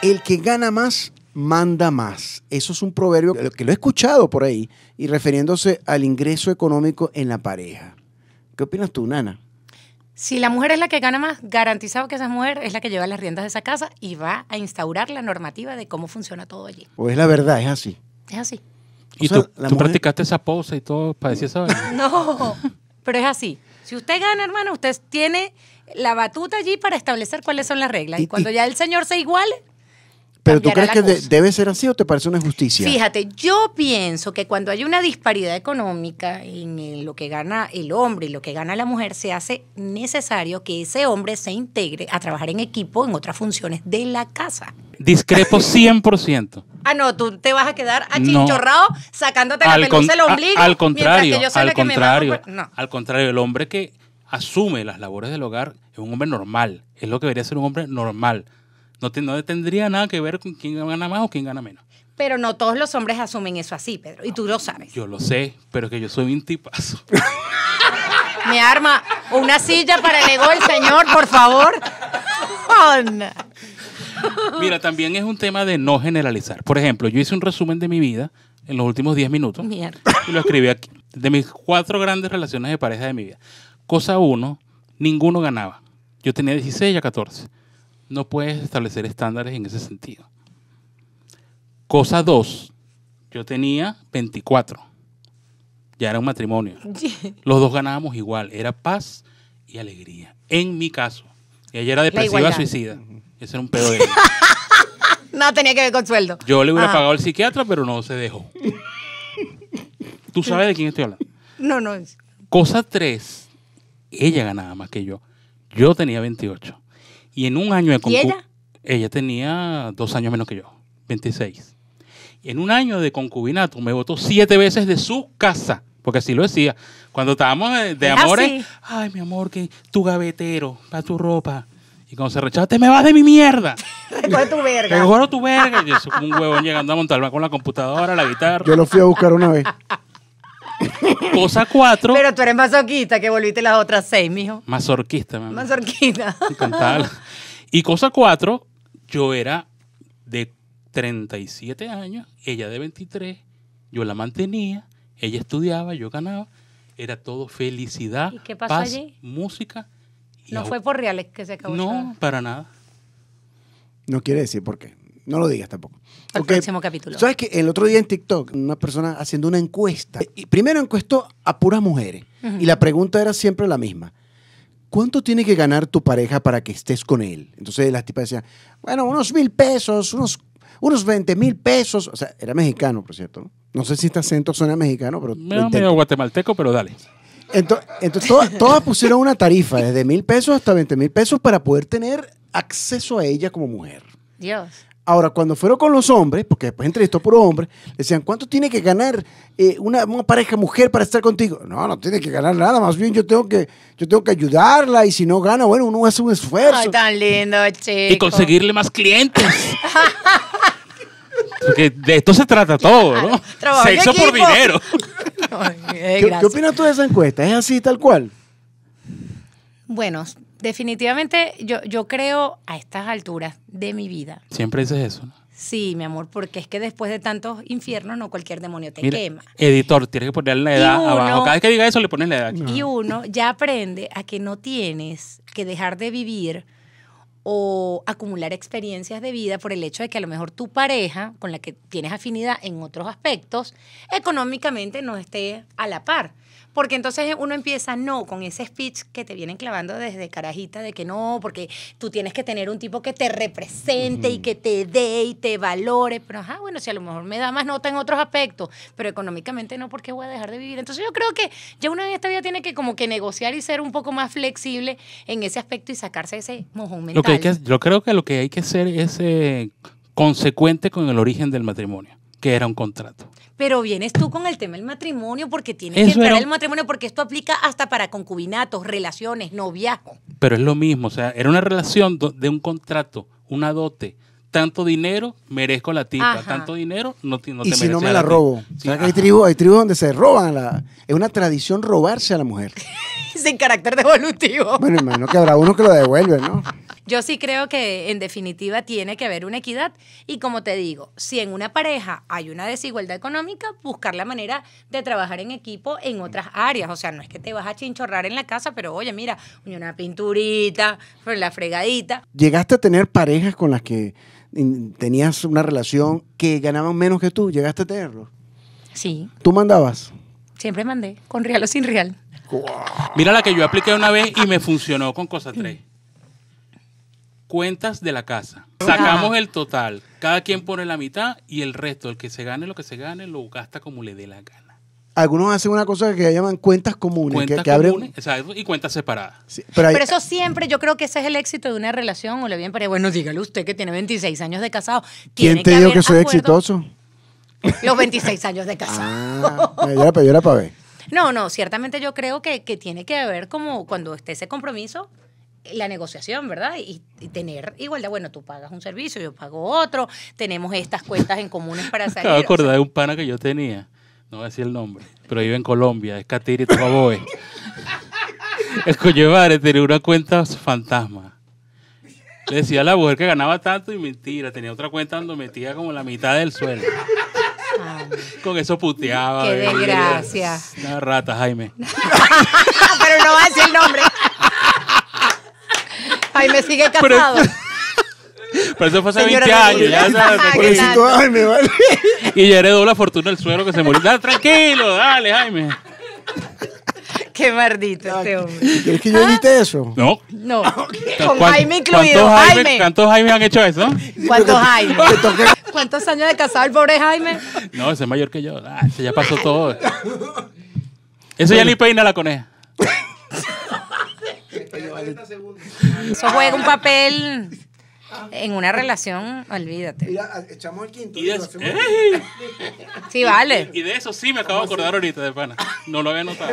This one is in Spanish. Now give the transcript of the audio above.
El que gana más, manda más. Eso es un proverbio que lo he escuchado por ahí y refiriéndose al ingreso económico en la pareja. ¿Qué opinas tú, Nana? Si la mujer es la que gana más, garantizado que esa mujer es la que lleva las riendas de esa casa y va a instaurar la normativa de cómo funciona todo allí. es la verdad, es así. Es así. ¿Y tú, practicaste esa pose y todo para decir eso? No, pero es así. Si usted gana, hermano, usted tiene la batuta allí para establecer cuáles son las reglas. Y, cuando ya el señor se iguale, ¿Pero tú crees que debe ser así o te parece una injusticia? Fíjate, yo pienso que cuando hay una disparidad económica en lo que gana el hombre y lo que gana la mujer, se hace necesario que ese hombre se integre a trabajar en equipo en otras funciones de la casa. Discrepo 100%. ah, no, tú te vas a quedar achinchorrado sacándote la al del ombligo. al contrario, al contrario, al contrario, el hombre que asume las labores del hogar es un hombre normal, es lo que debería ser un hombre normal. No, tendría nada que ver con quién gana más o quién gana menos. Pero no todos los hombres asumen eso así, Pedro. Y tú lo sabes. Yo lo sé, pero es que yo soy un tipazo. Me arma una silla para el ego del señor, por favor. Mira, también es un tema de no generalizar. Por ejemplo, yo hice un resumen de mi vida en los últimos 10 minutos. Mierda. Y lo escribí aquí. De mis cuatro grandes relaciones de pareja de mi vida. Cosa uno, ninguno ganaba. Yo tenía 16 y 14. No puedes establecer estándares en ese sentido. Cosa dos, yo tenía 24. Ya era un matrimonio. Los dos ganábamos igual. Era paz y alegría. En mi caso. Y ella era depresiva suicida. Ese era un pedo de no tenía que ver con sueldo. Yo le hubiera ah. pagado al psiquiatra, pero no se dejó. ¿Tú sabes de quién estoy hablando? No, no. Cosa 3. Ella ganaba más que yo. Yo tenía 28. Y en un año de concubinato... ella? Ella tenía dos años menos que yo, 26. Y en un año de concubinato me votó siete veces de su casa, porque así lo decía. Cuando estábamos de, ah, amores, ay, mi amor, que tu gavetero, para tu ropa. Y cuando se rechazó, te me vas de mi mierda. Recoge tu verga. Recoge tu verga. Y eso, un huevón llegando a montarla con la computadora, la guitarra. Yo lo fui a buscar una vez. Cosa 4 Pero tú eres mazorquista, que volviste las otras seis, mijo. Mazorquista, mamá. Mazorquista. Y cosa 4 yo era de 37 años, ella de 23, yo la mantenía, ella estudiaba, yo ganaba, era todo felicidad, ¿Y qué pasó allí? música. no fue por reales que se acabó. No, para nada. No quiere decir por qué. No lo digas tampoco. Al próximo capítulo. ¿Sabes que El otro día en TikTok, una persona haciendo una encuesta, primero encuestó a puras mujeres, y la pregunta era siempre la misma. ¿Cuánto tiene que ganar tu pareja para que estés con él? Entonces las tipas decían, bueno, unos mil pesos, unos, unos 20 mil pesos. O sea, era mexicano, por cierto. No, sé si este acento suena mexicano, pero. me guatemalteco, pero dale. Entonces, entonces todas, todas, pusieron una tarifa, desde mil pesos hasta 20 mil pesos, para poder tener acceso a ella como mujer. Dios. Ahora, cuando fueron con los hombres, porque después entrevistó por hombres, decían, ¿cuánto tiene que ganar eh, una, pareja mujer para estar contigo? No, no tiene que ganar nada, más bien yo tengo que, yo tengo que ayudarla y si no gana, bueno, uno hace un esfuerzo. Ay, tan lindo, chico. Y conseguirle más clientes. porque de esto se trata todo, ¿no? Sexo por dinero. Eh, ¿Qué, ¿Qué opinas tú de esa encuesta? ¿Es así tal cual? Bueno, definitivamente yo, yo creo a estas alturas de mi vida. Siempre dices eso, ¿no? Sí, mi amor, porque es que después de tantos infiernos no cualquier demonio te quema. Editor, tienes que ponerle la edad abajo. Cada vez que diga eso le pones la edad. Y uno ya aprende a que no tienes que dejar de vivir o acumular experiencias de vida por el hecho de que a lo mejor tu pareja, con la que tienes afinidad en otros aspectos, económicamente no esté a la par. Porque entonces uno empieza no con ese speech que te vienen clavando desde carajita de que no, porque tú tienes que tener un tipo que te represente y que te dé y te valore. Pero ajá, bueno, si a lo mejor me da más nota en otros aspectos, pero económicamente no, porque voy a dejar de vivir. Entonces yo creo que ya uno en esta vida tiene que como que negociar y ser un poco más flexible en ese aspecto y sacarse ese mojón mental yo creo que lo que hay que hacer es eh, consecuente con el origen del matrimonio, que era un contrato. Pero vienes tú con el tema del matrimonio porque tienes que entrar el matrimonio porque esto aplica hasta para concubinatos, relaciones, noviazgo. Pero es lo mismo, o sea, era una relación de un contrato, una dote. Tanto dinero, merezco la tipa. Tanto dinero, no, te, no ¿Y si no me la, robo. hay tribus, hay donde se roban la... Es una tradición robarse a la mujer. Sin carácter devolutivo. Bueno, hermano, que habrá uno que lo devuelve, ¿no? Yo sí creo que en definitiva tiene que haber una equidad y como te digo, si en una pareja hay una desigualdad económica, buscar la manera de trabajar en equipo en otras áreas. O sea, no es que te vas a chinchorrar en la casa, pero oye, mira, una pinturita, pues, la fregadita. ¿Llegaste a tener parejas con las que tenías una relación que ganaban menos que tú? ¿Llegaste a tenerlo? Sí. ¿Tú mandabas? Siempre mandé, con real o sin real. Mira la que yo apliqué una vez y me funcionó con Cosa tres cuentas de la casa. Ah. Sacamos el total. Cada quien pone la mitad y el resto, el que se gane lo que se gane, lo gasta como le dé la gana. Algunos hacen una cosa que llaman cuentas comunes. que, y cuentas separadas. pero, eso siempre, yo creo que ese es el éxito de una relación. O le bien, pero bueno, dígale usted que tiene 26 años de casado. ¿Quién te dijo que, soy exitoso? Los 26 años de ah, casado. para ver. No, no, ciertamente yo creo que, tiene que ver como cuando esté ese compromiso, la negociación, ¿verdad? Y, tener igualdad. Bueno, tú pagas un servicio, yo pago otro, tenemos estas cuentas en comunes para salir. Me acordar de un pana que yo tenía, no voy a decir el nombre, pero vive en Colombia, es Catiri es conllevar es tenía una cuenta fantasma. Le decía a la mujer que ganaba tanto y mentira, tenía otra cuenta donde metía como la mitad del sueldo. Ah. Con eso puteaba. Qué desgracia. Una rata, Jaime. pero no va a decir el nombre. Jaime sigue casado. Pero eso fue hace 20 años, ya sabes. vale. Y ya heredó la fortuna del suelo que se murió. Dale, tranquilo, dale, Jaime. Qué mardito este ah, hombre. ¿Es que yo edite ah. eso? No. No. Ah, Con Jaime incluido. ¿cuántos, Jaime, ¿Cuántos Jaime han hecho eso? ¿Cuántos Jaime? ¿Cuántos años de casado el pobre Jaime? No, ese es mayor que yo. ese ya pasó todo. Eso ya ni peina la coneja. Eso juega un papel en una relación, olvídate. Mira, echamos el quinto. sí, vale. Y de eso sí me acabo de acordar ahorita de pana. No lo había notado.